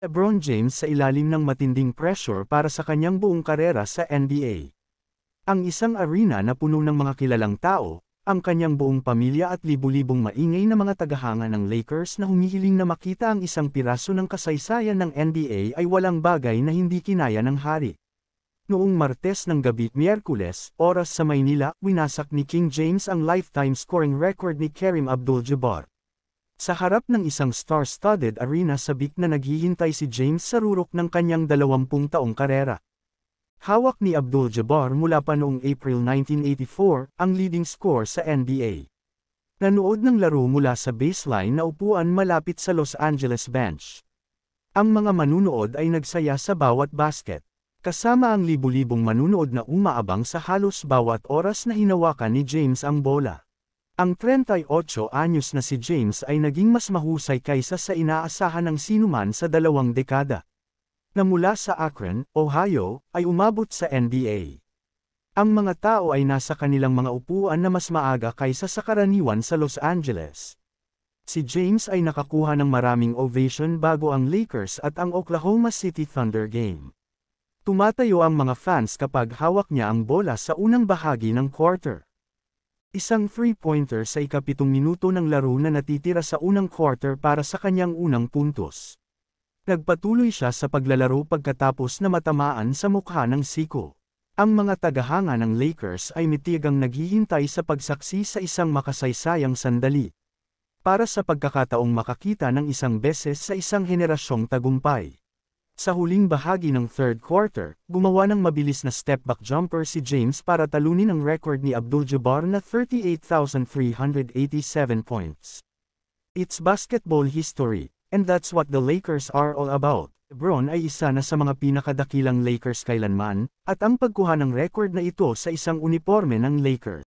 LeBron James sa ilalim ng matinding pressure para sa kanyang buong karera sa NBA. Ang isang arena na puno ng mga kilalang tao, ang kanyang buong pamilya at libu-libong maingay na mga tagahanga ng Lakers na humihiling na makita ang isang piraso ng kasaysayan ng NBA ay walang bagay na hindi kinaya ng hari. Noong Martes ng gabi Miyerkules, oras sa Maynila, winasak ni King James ang lifetime scoring record ni Karim Abdul-Jabbar. Sa harap ng isang star-studded arena sabik na naghihintay si James sa rurok ng kanyang 20 taong karera. Hawak ni Abdul-Jabbar mula pa noong April 1984 ang leading score sa NBA. Nanood ng laro mula sa baseline na upuan malapit sa Los Angeles bench. Ang mga manunood ay nagsaya sa bawat basket, kasama ang libu-libong manunood na umaabang sa halos bawat oras na hinawakan ni James ang bola. Ang 38 anyos na si James ay naging mas mahusay kaysa sa inaasahan ng sinuman sa dalawang dekada. Namula sa Akron, Ohio, ay umabot sa NBA. Ang mga tao ay nasa kanilang mga upuan na mas maaga kaysa sa karaniwan sa Los Angeles. Si James ay nakakuha ng maraming ovation bago ang Lakers at ang Oklahoma City Thunder game. Tumatayo ang mga fans kapag hawak niya ang bola sa unang bahagi ng quarter. Isang three-pointer sa ikapitong minuto ng laro na natitira sa unang quarter para sa kanyang unang puntos. Nagpatuloy siya sa paglalaro pagkatapos na matamaan sa mukha ng siko. Ang mga tagahanga ng Lakers ay mitigang naghihintay sa pagsaksi sa isang makasaysayang sandali. Para sa pagkakataong makakita ng isang beses sa isang henerasyong tagumpay. Sa huling bahagi ng third quarter, gumawa ng mabilis na step-back jumper si James para talunin ang record ni Abdul-Jabbar na 38,387 points. It's basketball history, and that's what the Lakers are all about. LeBron ay isa na sa mga pinakadakilang Lakers kailanman, at ang pagkuha ng record na ito sa isang uniforme ng Lakers.